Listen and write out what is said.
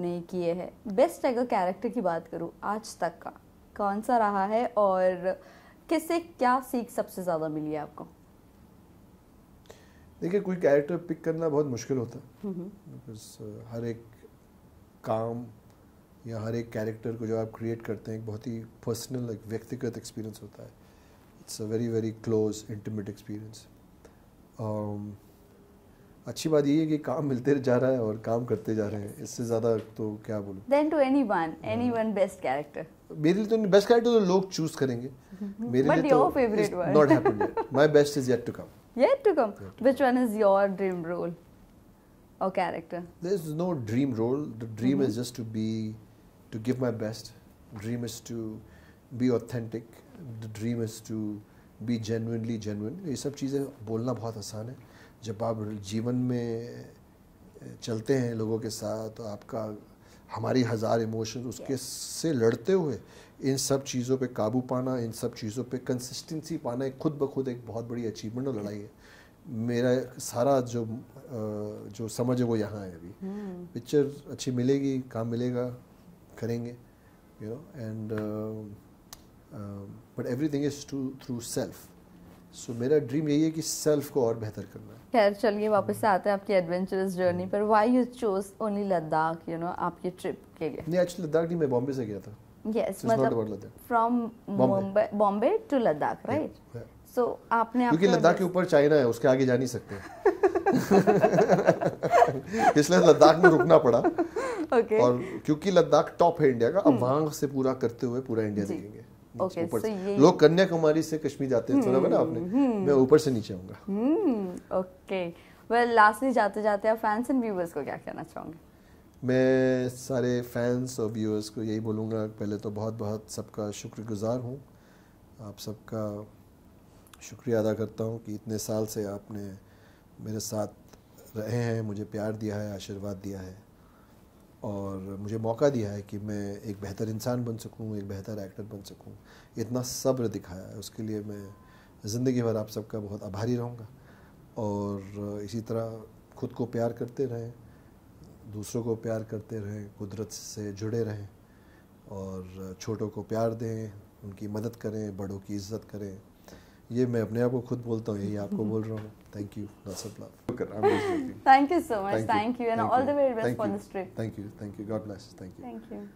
ने किए हैं बेस्ट टाइगर कैरेक्टर की बात करूँ आज तक का कौन सा रहा है और किससे क्या सीख सबसे ज़्यादा मिली आपको देखिए कोई कैरेक्टर पिक करना बहुत मुश्किल होता है बिकॉज हम्म, हम्म। uh, हर एक काम या हर एक कैरेक्टर को जो आप क्रिएट करते हैं एक बहुत ही पर्सनल एक व्यक्तिगत एक्सपीरियंस होता है it's a very very close intimate experience अच्छी बात ये है कि काम मिलते जा रहा है और काम करते जा रहे हैं इससे ज़्यादा तो क्या बोलूँ then to any one any one best character मेरे लिए तो बेस्ट कैरेक्टर तो लोग चूज करेंगे मेरे लिए तो not happened my best is yet to come yet to come which one is your dream role और character there is no dream role the dream is just to be to give my best dream is to be authentic the dream is to be genuinely genuine ये सब चीज़ें बोलना बहुत आसान है जब आप जीवन में चलते हैं लोगों के साथ तो आपका हमारी हज़ार इमोशन उसके से लड़ते हुए इन सब चीज़ों पे काबू पाना इन सब चीज़ों पे कंसिस्टेंसी पाना एक खुद ब खुद एक बहुत बड़ी अचीवमेंट और लड़ाई है मेरा सारा जो जो समझ है वो यहाँ है अभी पिक्चर हम्म। अच्छी मिलेगी काम मिलेगा करेंगे you know and but everything is to through self so so, मेरा ड्रीम यही है कि सेल्फ को और बेहतर करना खैर चलिए वापस से आते हैं आपकी एडवेंचरस जर्नी पर why you chose only Ladakh you know आपकी ट्रिप के लिए नहीं एक्चुअली लद्दाख नहीं मैं बॉम्बे से गया था यस मतलब from Bombay to Ladakh right so आपने क्योंकि लद्दाख के ऊपर चाइना है उसके आगे जा नहीं सकते इसलिए लद्दाख में रुकना पड़ा ओके okay. और क्योंकि लद्दाख टॉप है इंडिया का अब hmm। वहां से पूरा करते हुए पूरा इंडिया देखेंगे okay, so लोग कन्याकुमारी से कश्मीर जाते हैं सुना ना आपने हम्म, हम्म। मैं ऊपर से नीचे आऊंगा ओके वेल लास्टली जाते जाते आप फैंस एंड व्यूअर्स को क्या कहना चाहोगे मैं सारे फैंस और व्यूअर्स को यही बोलूँगा पहले तो बहुत बहुत सबका शुक्रगुजार हूँ आप सबका शुक्रिया अदा करता हूँ कि इतने साल से आपने मेरे साथ रहे हैं मुझे प्यार दिया है आशीर्वाद दिया है और मुझे मौका दिया है कि मैं एक बेहतर इंसान बन सकूं एक बेहतर एक्टर बन सकूं इतना सब्र दिखाया है उसके लिए मैं ज़िंदगी भर आप सबका बहुत आभारी रहूँगा और इसी तरह खुद को प्यार करते रहें दूसरों को प्यार करते रहें कुदरत से जुड़े रहें और छोटों को प्यार दें उनकी मदद करें बड़ों की इज्जत करें ये मैं अपने आप को खुद बोलता हूँ यही आपको बोल रहा हूँ thank you lots of love I'm just joking. Thank you so much. Thank, thank you. you. and thank all you. the very best thank for you. this trip. Thank you. Thank you. God bless. Thank you. Thank you.